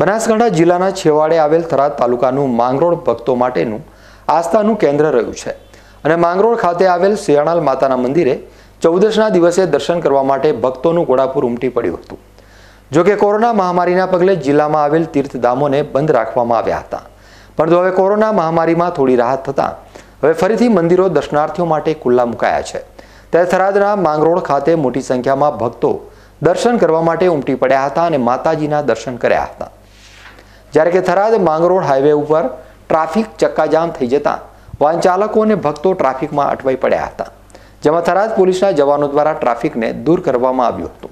બનાસકાંઠા જિલ્લાના છેવાડે આવેલ થરાદ તાલુકાનું માંગરોળ ભક્તો માટેનું આસ્થાનું કેન્દ્ર રહ્યું છે અને માંગરોળ ખાતે આવેલ શિયાણાલ માતાના મંદિરે ચૌદશના દિવસે દર્શન કરવા માટે ભક્તોનું ઘોડાપુર ઉમટી પડ્યું હતું જોકે કોરોના મહામારીના પગલે જિલ્લામાં આવેલ તીર્થધામોને બંધ રાખવામાં આવ્યા હતા પરંતુ હવે કોરોના મહામારીમાં થોડી રાહત થતાં હવે ફરીથી મંદિરો દર્શનાર્થીઓ માટે ખુલ્લા મુકાયા છે ત્યારે થરાદના માંગરોળ ખાતે મોટી સંખ્યામાં ભક્તો દર્શન કરવા માટે ઉમટી પડ્યા હતા અને માતાજીના દર્શન કર્યા હતા જ્યારે કે થરાદ માંગરોળ હાઈવે ઉપર ટ્રાફિક ચક્કાજામ થઈ જતા વાહન ચાલકો અને ભક્તો ટ્રાફિકમાં અટવાઈ પડ્યા હતા જેમાં થરાદ પોલીસના જવાનો દ્વારા ટ્રાફિકને દૂર કરવામાં આવ્યો હતો